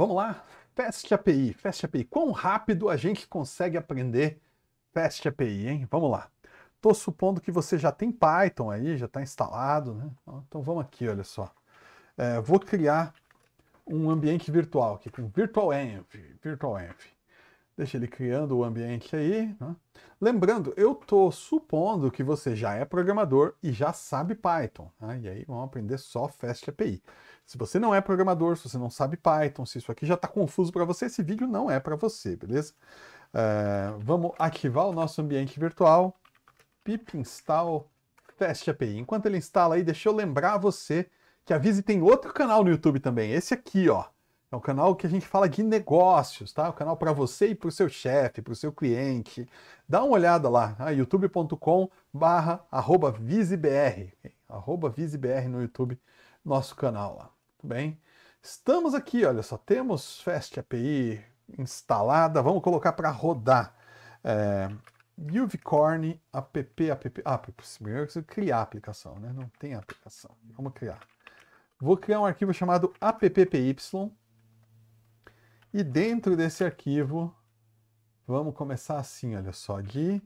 Vamos lá? Fast API, Fast API. Quão rápido a gente consegue aprender Fast API, hein? Vamos lá. Estou supondo que você já tem Python aí, já está instalado, né? Então vamos aqui, olha só. É, vou criar um ambiente virtual aqui, com VirtualEnv, VirtualEnv. Deixa ele criando o ambiente aí. Né? Lembrando, eu estou supondo que você já é programador e já sabe Python. Né? E aí vamos aprender só Fast API. Se você não é programador, se você não sabe Python, se isso aqui já está confuso para você, esse vídeo não é para você, beleza? Uh, vamos ativar o nosso ambiente virtual, pip install test API. Enquanto ele instala aí, deixa eu lembrar você que a Vise tem outro canal no YouTube também, esse aqui, ó. É um canal que a gente fala de negócios, tá? O é um canal para você e para o seu chefe, para o seu cliente. Dá uma olhada lá, tá? youtube.com barra arroba arroba no YouTube, nosso canal lá. Muito bem. Estamos aqui, olha só, temos Fast API instalada, vamos colocar para rodar. É, Uvicorn app, app, app, ah, primeiro eu criar a aplicação, né? Não tem aplicação. Vamos criar. Vou criar um arquivo chamado appy e dentro desse arquivo vamos começar assim, olha só, de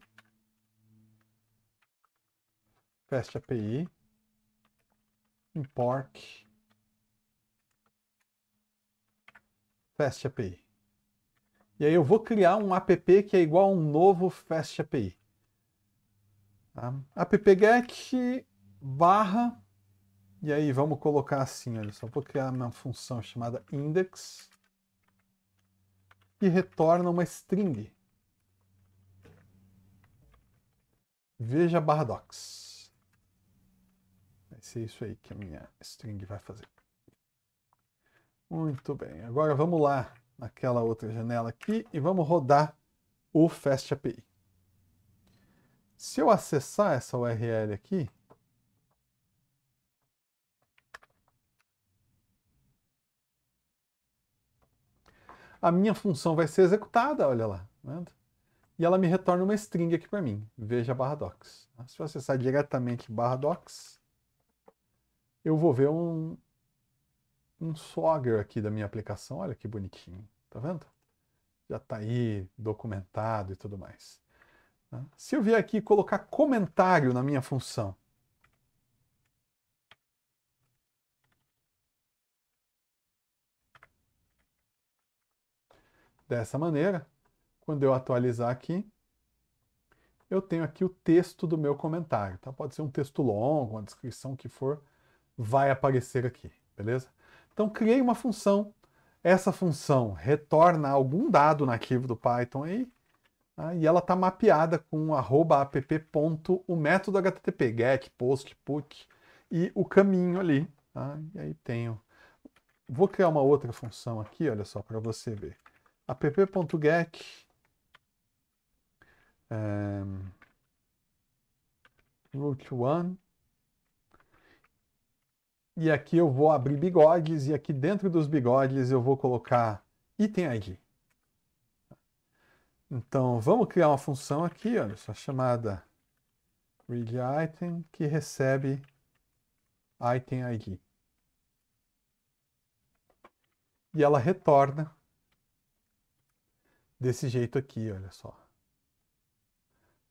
fast API import Fast API. E aí eu vou criar um app que é igual a um novo Fast API. Tá? barra, e aí vamos colocar assim, olha só, vou criar uma função chamada index, que retorna uma string. Veja barra docs. Vai ser isso aí que a minha string vai fazer. Muito bem, agora vamos lá naquela outra janela aqui e vamos rodar o Fast API. Se eu acessar essa URL aqui, a minha função vai ser executada, olha lá, tá vendo? e ela me retorna uma string aqui para mim, veja barra docs. Se eu acessar diretamente barra docs, eu vou ver um, um Swagger aqui da minha aplicação. Olha que bonitinho, tá vendo? Já está aí documentado e tudo mais. Né? Se eu vier aqui colocar comentário na minha função, dessa maneira, quando eu atualizar aqui, eu tenho aqui o texto do meu comentário, tá? Pode ser um texto longo, uma descrição que for, vai aparecer aqui, beleza? Então criei uma função, essa função retorna algum dado no arquivo do Python aí, né? e ela está mapeada com app. o método http, get, post, put, e o caminho ali. Tá? E aí tenho... Vou criar uma outra função aqui, olha só, para você ver. app.get é... Eh, root1 e aqui eu vou abrir bigodes e aqui dentro dos bigodes eu vou colocar item ID. Então vamos criar uma função aqui, olha só, chamada readItem que recebe item ID. E ela retorna desse jeito aqui, olha só.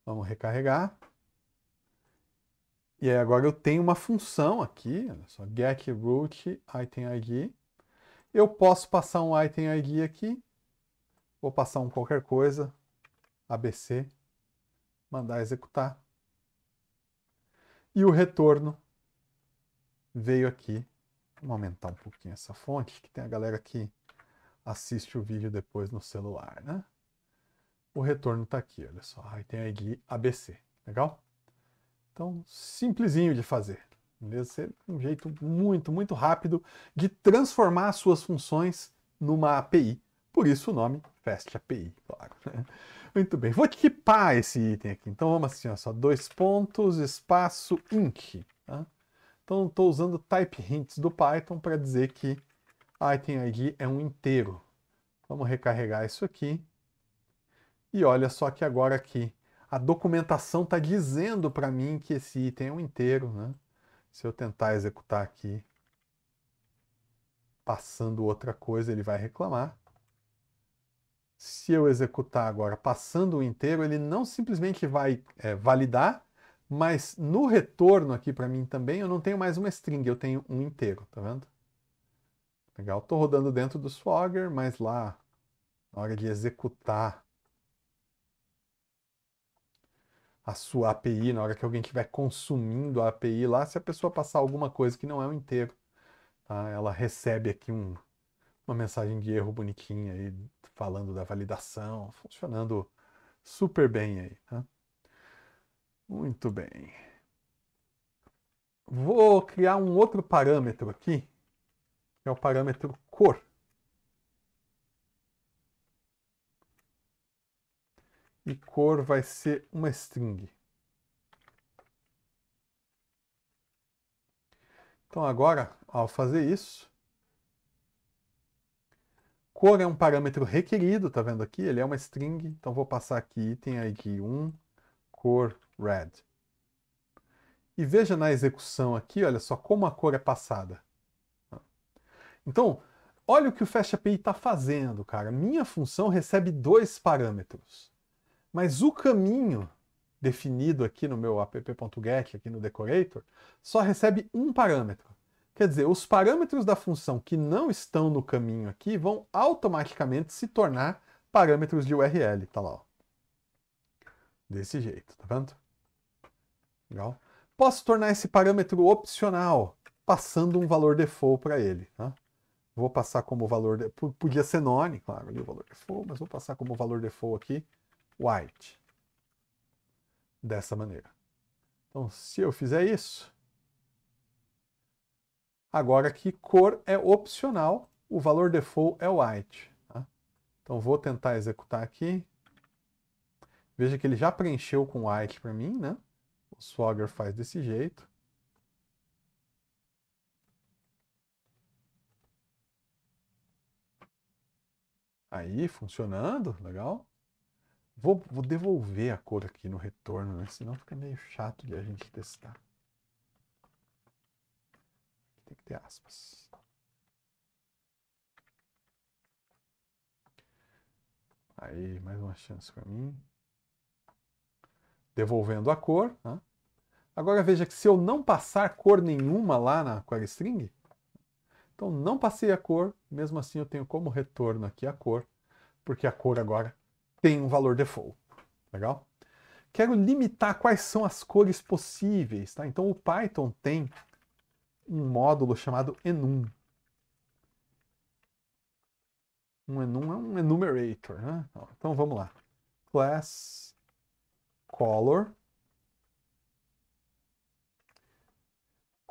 Vamos recarregar. E aí agora eu tenho uma função aqui, olha só, get root item ID. Eu posso passar um item ID aqui, vou passar um qualquer coisa, ABC, mandar executar. E o retorno veio aqui. Vamos aumentar um pouquinho essa fonte, que tem a galera que assiste o vídeo depois no celular, né? O retorno está aqui, olha só, item ID ABC, legal? Então, simplesinho de fazer. Beleza? Um jeito muito, muito rápido de transformar as suas funções numa API. Por isso o nome Fast API, claro. Né? Muito bem, vou equipar esse item aqui. Então vamos assim, ó, só dois pontos, espaço, ink. Tá? Então estou usando type hints do Python para dizer que item ID é um inteiro. Vamos recarregar isso aqui. E olha só que agora aqui a documentação está dizendo para mim que esse item é um inteiro, né? Se eu tentar executar aqui passando outra coisa, ele vai reclamar. Se eu executar agora passando o inteiro, ele não simplesmente vai é, validar, mas no retorno aqui para mim também, eu não tenho mais uma string, eu tenho um inteiro, tá vendo? Legal, estou rodando dentro do Swagger, mas lá, na hora de executar a sua API, na hora que alguém estiver consumindo a API lá, se a pessoa passar alguma coisa que não é o inteiro, tá? ela recebe aqui um, uma mensagem de erro bonitinha aí, falando da validação, funcionando super bem aí. Tá? Muito bem. Vou criar um outro parâmetro aqui, que é o parâmetro cor. e cor vai ser uma string. Então agora, ao fazer isso, cor é um parâmetro requerido, tá vendo aqui? Ele é uma string, então vou passar aqui item ID 1, cor red. E veja na execução aqui, olha só, como a cor é passada. Então, olha o que o FastAPI está fazendo, cara. Minha função recebe dois parâmetros. Mas o caminho definido aqui no meu app.get, aqui no decorator, só recebe um parâmetro. Quer dizer, os parâmetros da função que não estão no caminho aqui vão automaticamente se tornar parâmetros de URL, tá lá, ó. Desse jeito, tá vendo? Legal. Posso tornar esse parâmetro opcional, passando um valor default para ele. Tá? Vou passar como valor, de... podia ser none, claro, ali o valor default, mas vou passar como valor default aqui white. Dessa maneira. Então, se eu fizer isso, agora aqui cor é opcional, o valor default é white. Tá? Então, vou tentar executar aqui. Veja que ele já preencheu com white para mim, né? O Swagger faz desse jeito. Aí, funcionando, legal. Vou, vou devolver a cor aqui no retorno, né? Senão fica meio chato de a gente testar. Tem que ter aspas. Aí, mais uma chance para mim. Devolvendo a cor. Né? Agora veja que se eu não passar cor nenhuma lá na string, então não passei a cor, mesmo assim eu tenho como retorno aqui a cor, porque a cor agora tem um valor default. Legal? Quero limitar quais são as cores possíveis, tá? Então o Python tem um módulo chamado enum. Um enum é um enumerator, né? Então vamos lá. Class color.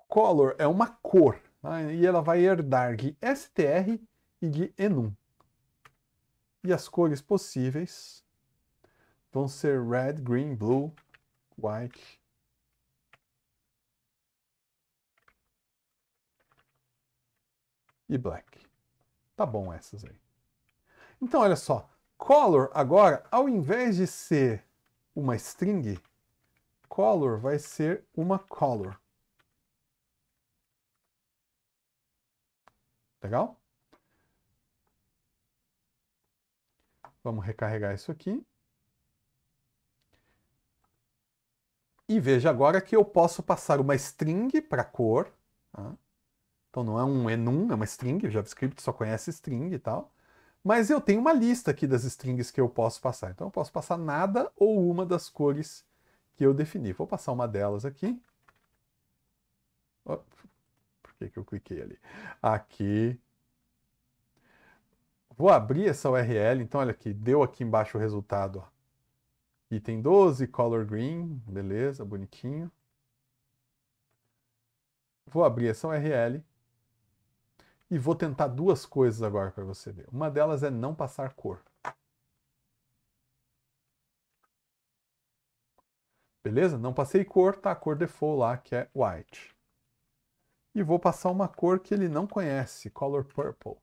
Color é uma cor, tá? e ela vai herdar de str e de enum. E as cores possíveis vão ser red, green, blue, white. E black. Tá bom essas aí. Então, olha só. Color agora, ao invés de ser uma string, color vai ser uma color. Legal? Vamos recarregar isso aqui. E veja agora que eu posso passar uma string para cor. Tá? Então não é um enum, é uma string, o JavaScript só conhece string e tal. Mas eu tenho uma lista aqui das strings que eu posso passar. Então eu posso passar nada ou uma das cores que eu defini. Vou passar uma delas aqui. Oh, por que, que eu cliquei ali? Aqui Vou abrir essa URL, então olha aqui, deu aqui embaixo o resultado. Ó. Item 12, color green, beleza, bonitinho. Vou abrir essa URL e vou tentar duas coisas agora para você ver. Uma delas é não passar cor. Beleza? Não passei cor, tá a cor default lá, que é white. E vou passar uma cor que ele não conhece, color purple.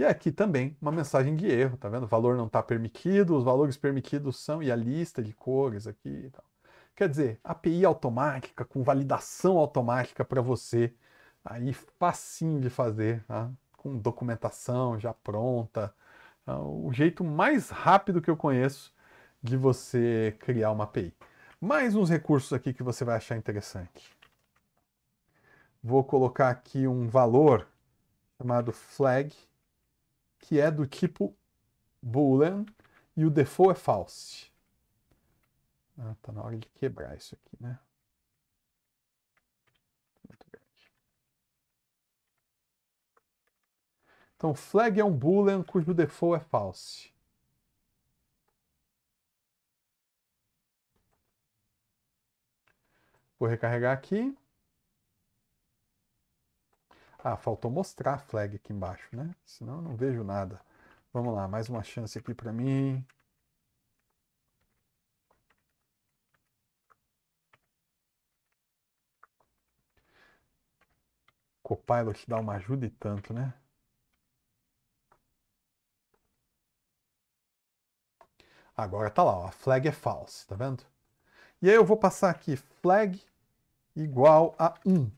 E aqui também uma mensagem de erro, tá vendo? O valor não está permitido, os valores permitidos são, e a lista de cores aqui e tal. Quer dizer, API automática, com validação automática para você, aí facinho de fazer, tá? com documentação já pronta. Ah, o jeito mais rápido que eu conheço de você criar uma API. Mais uns recursos aqui que você vai achar interessante. Vou colocar aqui um valor chamado flag, que é do tipo Boolean e o default é false. Ah, tá na hora de quebrar isso aqui, né? Então, flag é um boolean cujo default é false. Vou recarregar aqui. Ah, faltou mostrar a flag aqui embaixo, né? Senão eu não vejo nada. Vamos lá, mais uma chance aqui para mim. Copilot dá uma ajuda e tanto, né? Agora tá lá, ó, a flag é false, tá vendo? E aí eu vou passar aqui flag igual a 1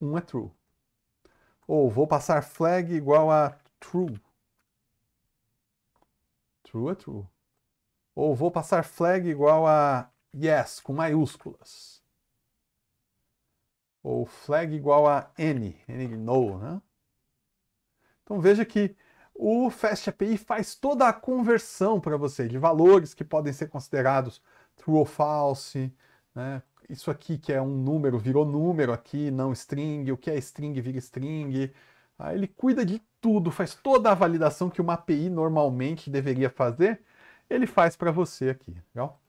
um é true. Ou vou passar flag igual a true. True é true. Ou vou passar flag igual a yes, com maiúsculas. Ou flag igual a n, n no, né? Então veja que o Fast API faz toda a conversão para você de valores que podem ser considerados true ou false, né? isso aqui que é um número virou número aqui, não string, o que é string vira string. Aí ele cuida de tudo, faz toda a validação que uma API normalmente deveria fazer, ele faz para você aqui, legal?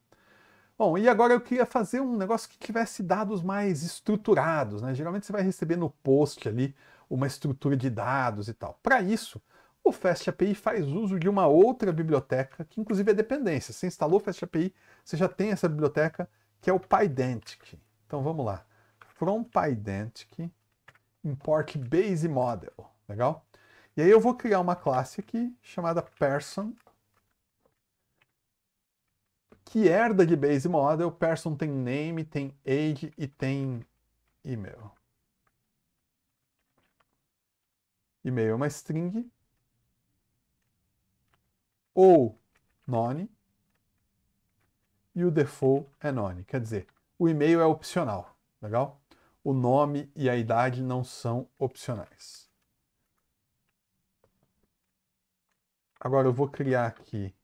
Bom, e agora eu queria fazer um negócio que tivesse dados mais estruturados, né? Geralmente você vai receber no post ali uma estrutura de dados e tal. Para isso, o FastAPI faz uso de uma outra biblioteca, que inclusive é dependência. Você instalou o FastAPI você já tem essa biblioteca, que é o PyDentic. Então vamos lá. From PyDentic, import base model. Legal? E aí eu vou criar uma classe aqui chamada person que herda de base model. Person tem name, tem age e tem email. E-mail é uma string ou none e o default é none. Quer dizer, o e-mail é opcional, legal? O nome e a idade não são opcionais. Agora eu vou criar aqui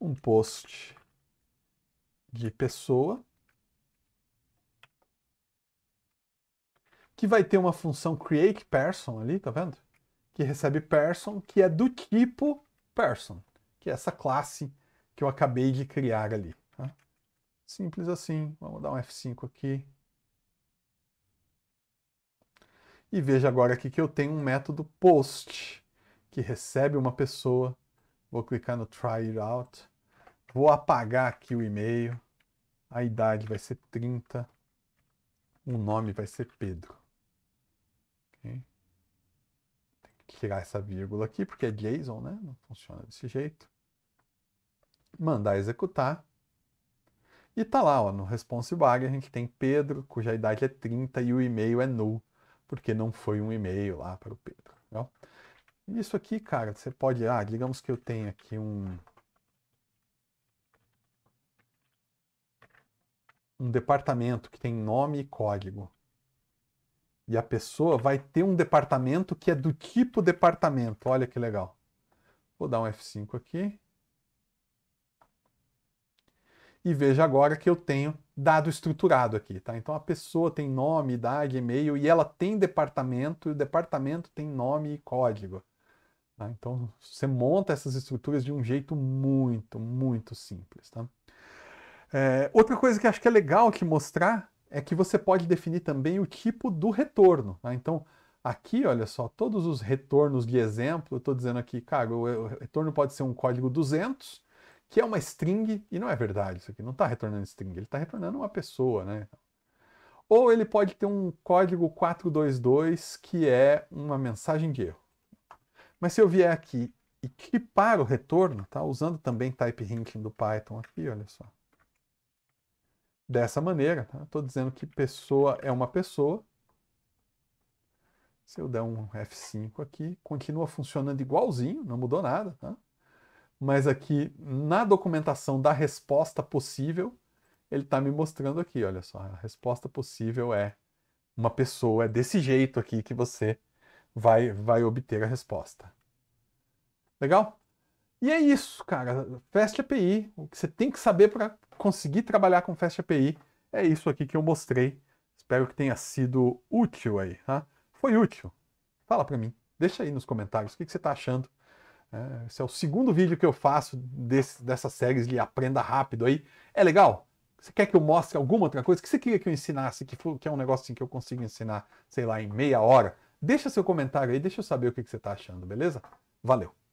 um post de pessoa que vai ter uma função create person ali, tá vendo? Que recebe person, que é do tipo person que é essa classe que eu acabei de criar ali. Tá? Simples assim, vamos dar um F5 aqui. E veja agora aqui que eu tenho um método post, que recebe uma pessoa, vou clicar no try it out, vou apagar aqui o e-mail, a idade vai ser 30, o nome vai ser Pedro. Okay. Tem que tirar essa vírgula aqui, porque é JSON, né? Não funciona desse jeito mandar executar. E tá lá, ó, no response bug a gente tem Pedro, cuja idade é 30 e o e-mail é null, porque não foi um e-mail lá para o Pedro. Isso aqui, cara, você pode, ah, digamos que eu tenho aqui um um departamento que tem nome e código. E a pessoa vai ter um departamento que é do tipo departamento. Olha que legal. Vou dar um F5 aqui e veja agora que eu tenho dado estruturado aqui, tá? Então a pessoa tem nome, idade, e-mail e ela tem departamento, e o departamento tem nome e código. Tá? Então você monta essas estruturas de um jeito muito, muito simples, tá? É, outra coisa que acho que é legal te mostrar é que você pode definir também o tipo do retorno. Tá? Então, aqui, olha só, todos os retornos de exemplo, eu estou dizendo aqui, cara, o retorno pode ser um código 200, que é uma string, e não é verdade isso aqui, não está retornando string, ele está retornando uma pessoa, né? Ou ele pode ter um código 422 que é uma mensagem de erro. Mas se eu vier aqui e tipar o retorno, tá? Usando também type hinting do Python aqui, olha só. Dessa maneira, tá? Estou dizendo que pessoa é uma pessoa. Se eu der um F5 aqui, continua funcionando igualzinho, não mudou nada, tá? mas aqui na documentação da resposta possível, ele está me mostrando aqui, olha só, a resposta possível é uma pessoa, é desse jeito aqui que você vai, vai obter a resposta. Legal? E é isso, cara. Fast API, o que você tem que saber para conseguir trabalhar com Fast API é isso aqui que eu mostrei. Espero que tenha sido útil aí, tá? Foi útil. Fala para mim, deixa aí nos comentários o que, que você está achando é, esse é o segundo vídeo que eu faço desse, dessas séries de Aprenda Rápido aí. É legal? Você quer que eu mostre alguma outra coisa? O que você queria que eu ensinasse, que, for, que é um negócio assim, que eu consigo ensinar, sei lá, em meia hora? Deixa seu comentário aí, deixa eu saber o que, que você está achando, beleza? Valeu!